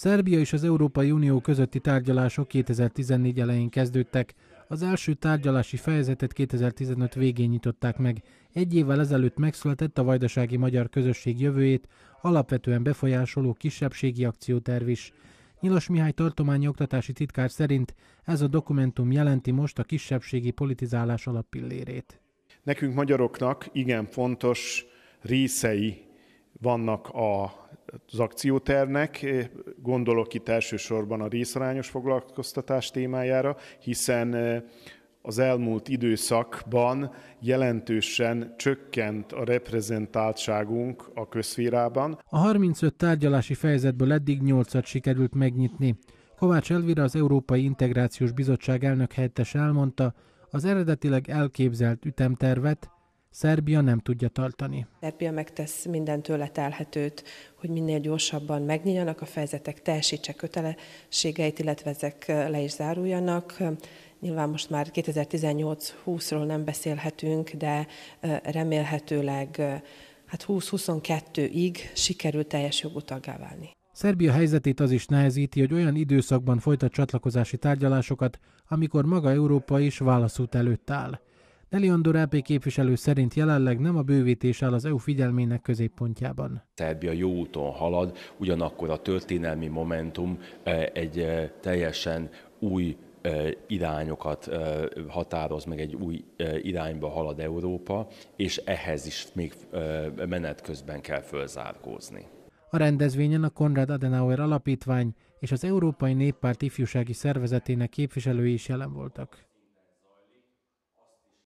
Szerbia és az Európai Unió közötti tárgyalások 2014 elején kezdődtek. Az első tárgyalási fejezetet 2015 végén nyitották meg. Egy évvel ezelőtt megszületett a vajdasági magyar közösség jövőjét, alapvetően befolyásoló kisebbségi akcióterv is. Nyilas Mihály tartományi oktatási titkár szerint ez a dokumentum jelenti most a kisebbségi politizálás alappillérét. Nekünk magyaroknak igen fontos részei vannak az akciótervnek, gondolok itt elsősorban a részarányos foglalkoztatás témájára, hiszen az elmúlt időszakban jelentősen csökkent a reprezentáltságunk a közférában. A 35 tárgyalási fejezetből eddig 8-at sikerült megnyitni. Kovács Elvira az Európai Integrációs Bizottság elnök helyettes elmondta, az eredetileg elképzelt ütemtervet Szerbia nem tudja tartani. Szerbia megtesz minden tőle telhetőt, hogy minél gyorsabban megnyíljanak a fejezetek, teljesítse kötelességeit, illetve ezek le is záruljanak. Nyilván most már 2018-20-ról nem beszélhetünk, de remélhetőleg hát 20-22-ig sikerül teljes jogú taggá válni. Szerbia helyzetét az is nehezíti, hogy olyan időszakban folytat csatlakozási tárgyalásokat, amikor maga Európa is válaszút előtt áll. Deliandor AP képviselő szerint jelenleg nem a bővítés áll az EU figyelmének középpontjában. Szerbia jó úton halad, ugyanakkor a történelmi momentum e, egy e, teljesen új e, irányokat határoz meg, egy új irányba halad Európa, és ehhez is még menet közben kell fölzárkózni. A rendezvényen a Konrad Adenauer Alapítvány és az Európai Néppárt ifjúsági szervezetének képviselői is jelen voltak.